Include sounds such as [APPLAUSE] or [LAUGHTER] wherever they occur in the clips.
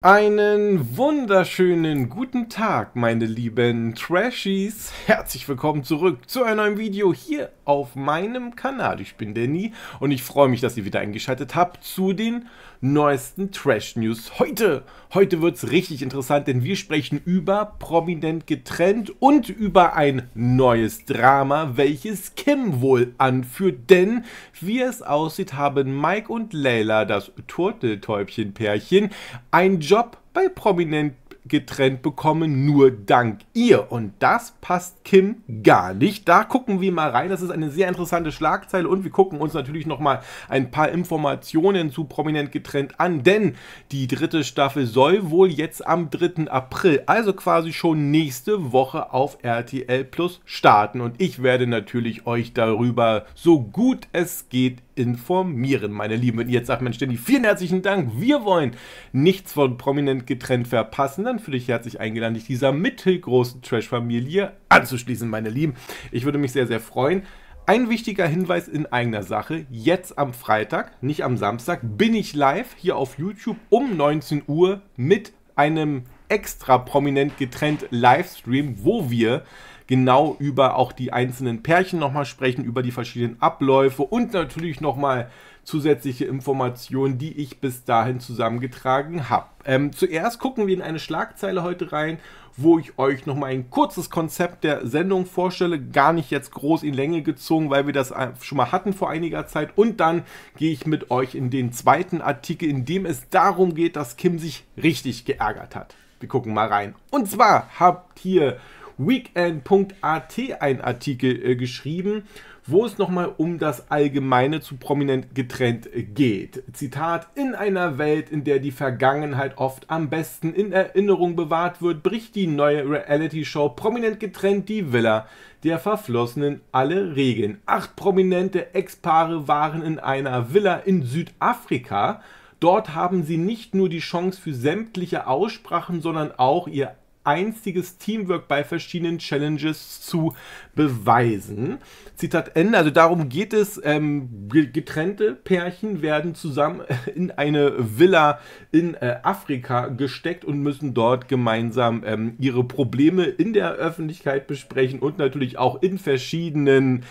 Einen wunderschönen guten Tag, meine lieben Trashies. Herzlich willkommen zurück zu einem neuen Video hier auf meinem Kanal. Ich bin Danny und ich freue mich, dass ihr wieder eingeschaltet habt zu den neuesten Trash News heute. Heute wird es richtig interessant, denn wir sprechen über Prominent getrennt und über ein neues Drama, welches Kim wohl anführt. Denn, wie es aussieht, haben Mike und Layla, das Turteltäubchen-Pärchen, einen Job bei Prominent getrennt bekommen, nur dank ihr. Und das passt Kim gar nicht. Da gucken wir mal rein. Das ist eine sehr interessante Schlagzeile und wir gucken uns natürlich nochmal ein paar Informationen zu prominent getrennt an, denn die dritte Staffel soll wohl jetzt am 3. April, also quasi schon nächste Woche auf RTL Plus starten. Und ich werde natürlich euch darüber so gut es geht informieren, meine Lieben. Wenn ihr jetzt sagt, Mensch, Danny, vielen herzlichen Dank. Wir wollen nichts von Prominent getrennt verpassen. Dann fühle ich herzlich eingeladen, dich dieser mittelgroßen Trash-Familie anzuschließen, meine Lieben. Ich würde mich sehr, sehr freuen. Ein wichtiger Hinweis in eigener Sache, jetzt am Freitag, nicht am Samstag, bin ich live hier auf YouTube um 19 Uhr mit einem extra prominent getrennt Livestream, wo wir genau über auch die einzelnen Pärchen nochmal sprechen, über die verschiedenen Abläufe und natürlich nochmal zusätzliche Informationen, die ich bis dahin zusammengetragen habe. Ähm, zuerst gucken wir in eine Schlagzeile heute rein, wo ich euch nochmal ein kurzes Konzept der Sendung vorstelle, gar nicht jetzt groß in Länge gezogen, weil wir das äh, schon mal hatten vor einiger Zeit. Und dann gehe ich mit euch in den zweiten Artikel, in dem es darum geht, dass Kim sich richtig geärgert hat. Wir gucken mal rein. Und zwar habt hier weekend.at einen Artikel äh, geschrieben, wo es nochmal um das Allgemeine zu prominent getrennt äh, geht. Zitat, in einer Welt, in der die Vergangenheit oft am besten in Erinnerung bewahrt wird, bricht die neue Reality-Show prominent getrennt die Villa der Verflossenen alle Regeln. Acht prominente Ex-Paare waren in einer Villa in Südafrika Dort haben sie nicht nur die Chance für sämtliche Aussprachen, sondern auch ihr einziges Teamwork bei verschiedenen Challenges zu beweisen. Zitat Ende. Also darum geht es. Ähm, getrennte Pärchen werden zusammen [LAUGHS] in eine Villa in äh, Afrika gesteckt und müssen dort gemeinsam ähm, ihre Probleme in der Öffentlichkeit besprechen und natürlich auch in verschiedenen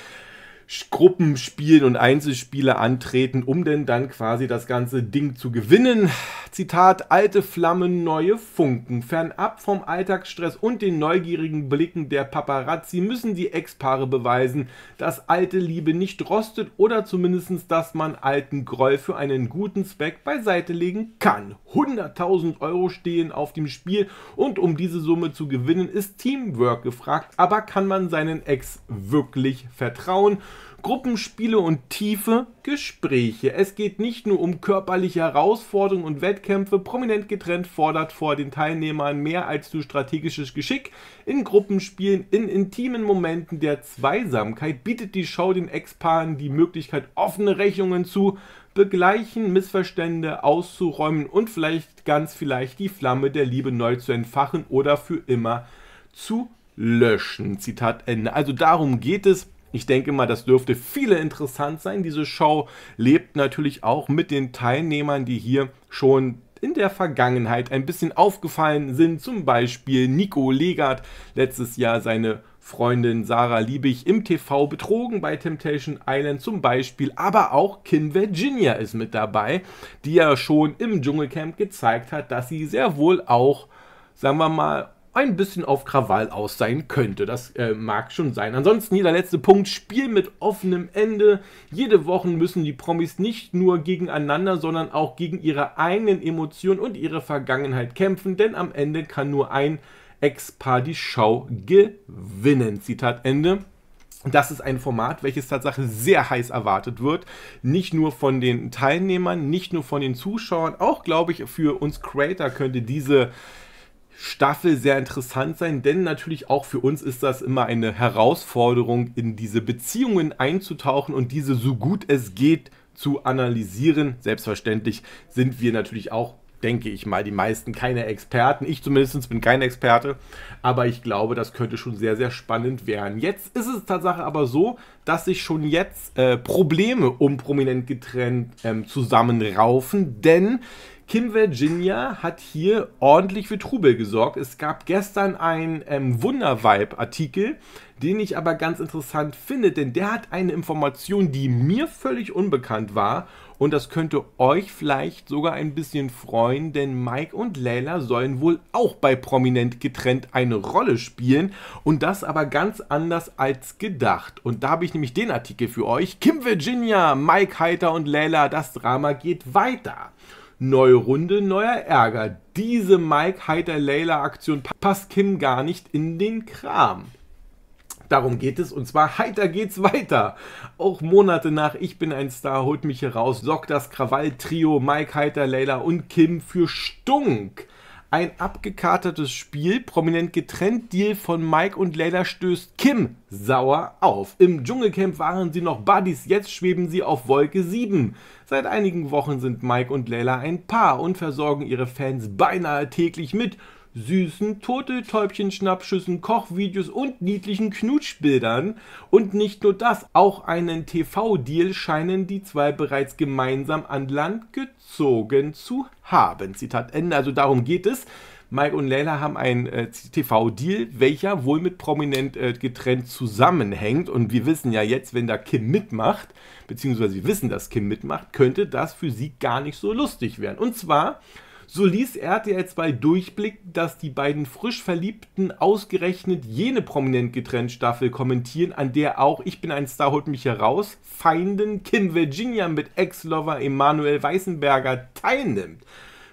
Gruppenspielen und Einzelspiele antreten, um denn dann quasi das ganze Ding zu gewinnen. Zitat, alte Flammen, neue Funken. Fernab vom Alltagsstress und den neugierigen Blicken der Paparazzi müssen die Ex-Paare beweisen, dass alte Liebe nicht rostet oder zumindestens, dass man alten Groll für einen guten Zweck beiseite legen kann. 100.000 Euro stehen auf dem Spiel und um diese Summe zu gewinnen, ist Teamwork gefragt. Aber kann man seinen Ex wirklich vertrauen? Gruppenspiele und tiefe Gespräche. Es geht nicht nur um körperliche Herausforderungen und Wettkämpfe. Prominent getrennt fordert vor den Teilnehmern mehr als zu strategisches Geschick. In Gruppenspielen, in intimen Momenten der Zweisamkeit bietet die Show den Ex-Paaren die Möglichkeit, offene Rechnungen zu begleichen, Missverstände auszuräumen und vielleicht ganz vielleicht die Flamme der Liebe neu zu entfachen oder für immer zu löschen. Zitat Ende. Also darum geht es ich denke mal, das dürfte viele interessant sein. Diese Show lebt natürlich auch mit den Teilnehmern, die hier schon in der Vergangenheit ein bisschen aufgefallen sind. Zum Beispiel Nico Legert, letztes Jahr seine Freundin Sarah Liebig im TV betrogen bei Temptation Island zum Beispiel, aber auch Kim Virginia ist mit dabei, die ja schon im Dschungelcamp gezeigt hat, dass sie sehr wohl auch, sagen wir mal, ein bisschen auf Krawall aus sein könnte. Das äh, mag schon sein. Ansonsten hier der letzte Punkt, Spiel mit offenem Ende. Jede Woche müssen die Promis nicht nur gegeneinander, sondern auch gegen ihre eigenen Emotionen und ihre Vergangenheit kämpfen, denn am Ende kann nur ein Ex-Paar die Show gewinnen. Zitat Ende. Das ist ein Format, welches tatsächlich sehr heiß erwartet wird. Nicht nur von den Teilnehmern, nicht nur von den Zuschauern, auch glaube ich für uns Creator könnte diese Staffel sehr interessant sein, denn natürlich auch für uns ist das immer eine Herausforderung, in diese Beziehungen einzutauchen und diese so gut es geht zu analysieren. Selbstverständlich sind wir natürlich auch, denke ich mal, die meisten keine Experten. Ich zumindest bin kein Experte, aber ich glaube, das könnte schon sehr, sehr spannend werden. Jetzt ist es Tatsache aber so, dass sich schon jetzt äh, Probleme um prominent getrennt ähm, zusammenraufen, denn Kim Virginia hat hier ordentlich für Trubel gesorgt. Es gab gestern einen ähm, Wundervibe-Artikel, den ich aber ganz interessant finde, denn der hat eine Information, die mir völlig unbekannt war und das könnte euch vielleicht sogar ein bisschen freuen, denn Mike und Layla sollen wohl auch bei Prominent getrennt eine Rolle spielen und das aber ganz anders als gedacht. Und da habe ich nämlich den Artikel für euch. Kim Virginia, Mike Heiter und Layla, das Drama geht weiter. Neue Runde, neuer Ärger. Diese Mike Heiter-Layla-Aktion passt Kim gar nicht in den Kram. Darum geht es und zwar heiter geht's weiter. Auch Monate nach Ich bin ein Star holt mich heraus, sorgt das Krawall-Trio Mike Heiter, Layla und Kim für Stunk ein abgekatertes Spiel, prominent getrennt, Deal von Mike und Layla stößt Kim sauer auf. Im Dschungelcamp waren sie noch Buddies, jetzt schweben sie auf Wolke 7. Seit einigen Wochen sind Mike und Layla ein Paar und versorgen ihre Fans beinahe täglich mit süßen Turteltäubchen-Schnappschüssen, Kochvideos und niedlichen Knutschbildern. Und nicht nur das, auch einen TV-Deal scheinen die zwei bereits gemeinsam an Land gezogen zu haben. Zitat Ende. Also darum geht es. Mike und Leila haben einen äh, TV-Deal, welcher wohl mit prominent äh, getrennt zusammenhängt. Und wir wissen ja jetzt, wenn da Kim mitmacht, beziehungsweise wir wissen, dass Kim mitmacht, könnte das für sie gar nicht so lustig werden. Und zwar so ließ RTL 2 durchblicken, dass die beiden frisch Verliebten ausgerechnet jene prominent getrennt Staffel kommentieren, an der auch Ich bin ein Star, holt mich heraus, Feinden Kim Virginia mit Ex-Lover Emanuel Weißenberger teilnimmt.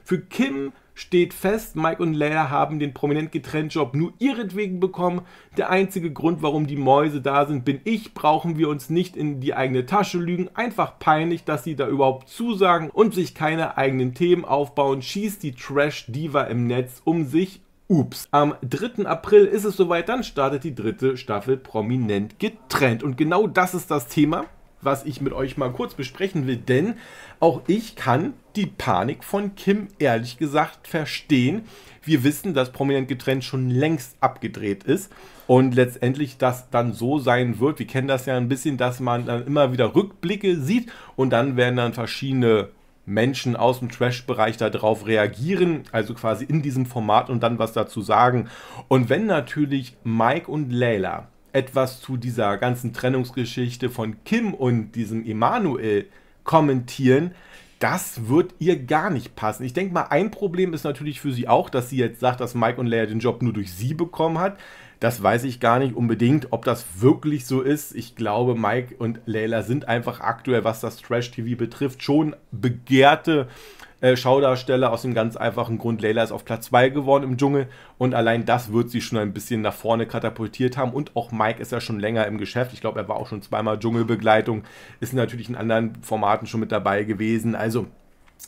Für Kim steht fest, Mike und Leia haben den prominent getrennt Job nur ihretwegen bekommen. Der einzige Grund, warum die Mäuse da sind, bin ich. Brauchen wir uns nicht in die eigene Tasche lügen. Einfach peinlich, dass sie da überhaupt zusagen und sich keine eigenen Themen aufbauen. Schießt die Trash-Diva im Netz um sich Ups. Am 3. April ist es soweit, dann startet die dritte Staffel prominent getrennt. Und genau das ist das Thema, was ich mit euch mal kurz besprechen will, denn auch ich kann die Panik von Kim ehrlich gesagt verstehen. Wir wissen, dass prominent getrennt schon längst abgedreht ist und letztendlich das dann so sein wird. Wir kennen das ja ein bisschen, dass man dann immer wieder Rückblicke sieht und dann werden dann verschiedene Menschen aus dem Trash-Bereich darauf reagieren, also quasi in diesem Format und dann was dazu sagen. Und wenn natürlich Mike und Layla etwas zu dieser ganzen Trennungsgeschichte von Kim und diesem Emanuel kommentieren, das wird ihr gar nicht passen. Ich denke mal, ein Problem ist natürlich für sie auch, dass sie jetzt sagt, dass Mike und Leia den Job nur durch sie bekommen hat. Das weiß ich gar nicht unbedingt, ob das wirklich so ist. Ich glaube, Mike und Leila sind einfach aktuell, was das Trash-TV betrifft, schon begehrte äh, äh, Schaudarsteller aus dem ganz einfachen Grund, Layla ist auf Platz 2 geworden im Dschungel und allein das wird sie schon ein bisschen nach vorne katapultiert haben und auch Mike ist ja schon länger im Geschäft. Ich glaube, er war auch schon zweimal Dschungelbegleitung, ist natürlich in anderen Formaten schon mit dabei gewesen. Also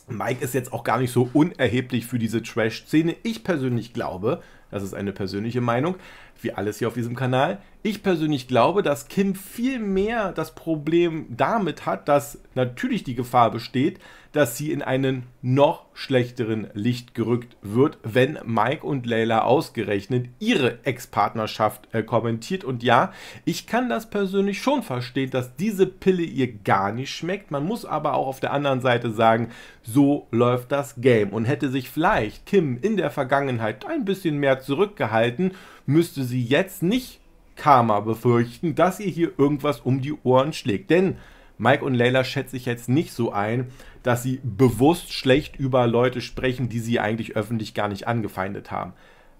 Mike ist jetzt auch gar nicht so unerheblich für diese Trash-Szene. Ich persönlich glaube, das ist eine persönliche Meinung, wie alles hier auf diesem Kanal. Ich persönlich glaube, dass Kim viel mehr das Problem damit hat, dass natürlich die Gefahr besteht, dass sie in einen noch schlechteren Licht gerückt wird, wenn Mike und Layla ausgerechnet ihre Ex-Partnerschaft äh, kommentiert. Und ja, ich kann das persönlich schon verstehen, dass diese Pille ihr gar nicht schmeckt. Man muss aber auch auf der anderen Seite sagen, so läuft das Game. Und hätte sich vielleicht Kim in der Vergangenheit ein bisschen mehr Jahr zurückgehalten, müsste sie jetzt nicht Karma befürchten, dass ihr hier irgendwas um die Ohren schlägt. Denn Mike und Layla schätze ich jetzt nicht so ein, dass sie bewusst schlecht über Leute sprechen, die sie eigentlich öffentlich gar nicht angefeindet haben.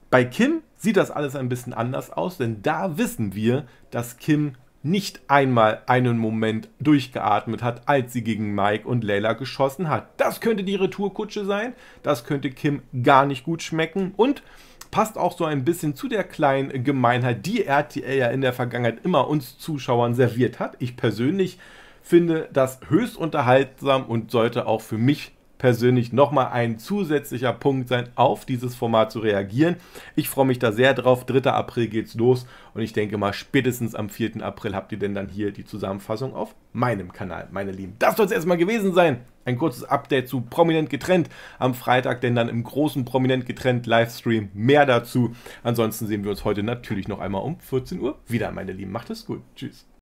Bei Kim sieht das alles ein bisschen anders aus, denn da wissen wir, dass Kim nicht einmal einen Moment durchgeatmet hat, als sie gegen Mike und Layla geschossen hat. Das könnte die Retourkutsche sein, das könnte Kim gar nicht gut schmecken und passt auch so ein bisschen zu der kleinen Gemeinheit, die RTL ja in der Vergangenheit immer uns Zuschauern serviert hat. Ich persönlich finde das höchst unterhaltsam und sollte auch für mich persönlich nochmal ein zusätzlicher Punkt sein, auf dieses Format zu reagieren. Ich freue mich da sehr drauf. 3. April geht's los und ich denke mal, spätestens am 4. April habt ihr denn dann hier die Zusammenfassung auf meinem Kanal, meine Lieben. Das soll es erstmal gewesen sein. Ein kurzes Update zu Prominent getrennt am Freitag, denn dann im großen Prominent getrennt Livestream mehr dazu. Ansonsten sehen wir uns heute natürlich noch einmal um 14 Uhr wieder, meine Lieben. Macht es gut. Tschüss.